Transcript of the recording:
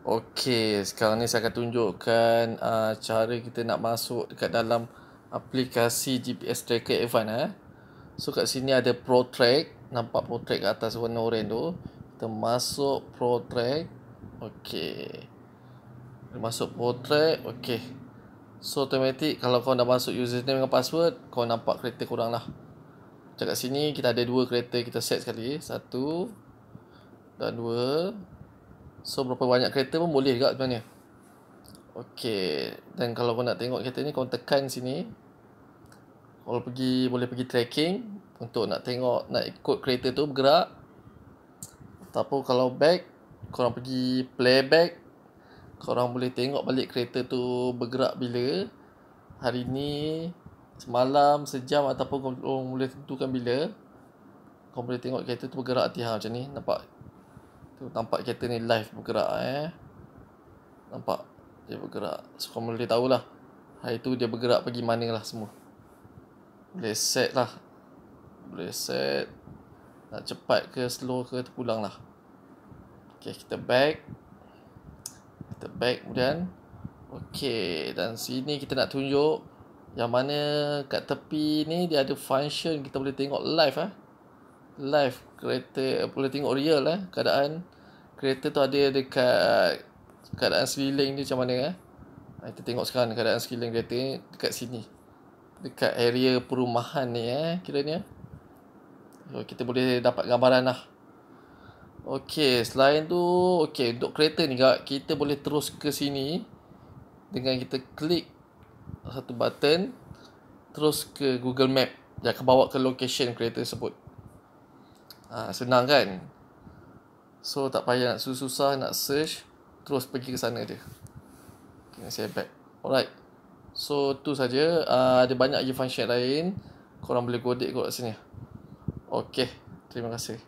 Okey, sekarang ni saya akan tunjukkan uh, cara kita nak masuk dekat dalam aplikasi GPS Tracker Advan eh. So kat sini ada Pro Track, nampak ProTrack kat atas warna oren tu. Kita masuk ProTrack. Okey. Masuk Track, Okey. So automatic kalau kau dah masuk username dengan password, kau nampak kereta kau lah Macam sini kita ada dua kereta kita set sekali. Satu dan dua. So berapa banyak kereta pun boleh juga sebenarnya Okay Dan kalau kau nak tengok kereta ni kau tekan sini Kalau pergi boleh pergi tracking Untuk nak tengok nak ikut kereta tu bergerak Atau kalau back Korang pergi playback Korang boleh tengok balik kereta tu bergerak bila Hari ni Semalam, sejam ataupun korang boleh tentukan bila Korang boleh tengok kereta tu bergerak hati ha, macam ni Nampak Tu nampak kereta ni live bergerak eh. Nampak dia bergerak. So kamu boleh tahu lah. Hari tu dia bergerak pergi mana lah semua. Boleh set lah. Boleh set. Nak cepat ke slow ke tu pulang lah. Okay kita back. Kita back kemudian. Okay dan sini kita nak tunjuk. Yang mana kat tepi ni dia ada function kita boleh tengok live ah. Eh? Live kereta boleh tengok real eh keadaan Kereta tu ada dekat keadaan sekeliling ni macam mana eh? Ah, kita tengok sekarang keadaan sekeliling kereta ni dekat sini. Dekat area perumahan ni eh kiranya. Eh. So, kita boleh dapat gambaran lah. Okey, selain tu, okey, untuk kereta ni kita boleh terus ke sini dengan kita klik satu button terus ke Google Map dia akan bawa ke location kereta tersebut. ha, senang kan? So tak payah nak susah-susah nak search Terus pergi ke sana dia Okay, saya back Alright So tu saja uh, Ada banyak lagi function lain Korang boleh godek kot kat sini Okay Terima kasih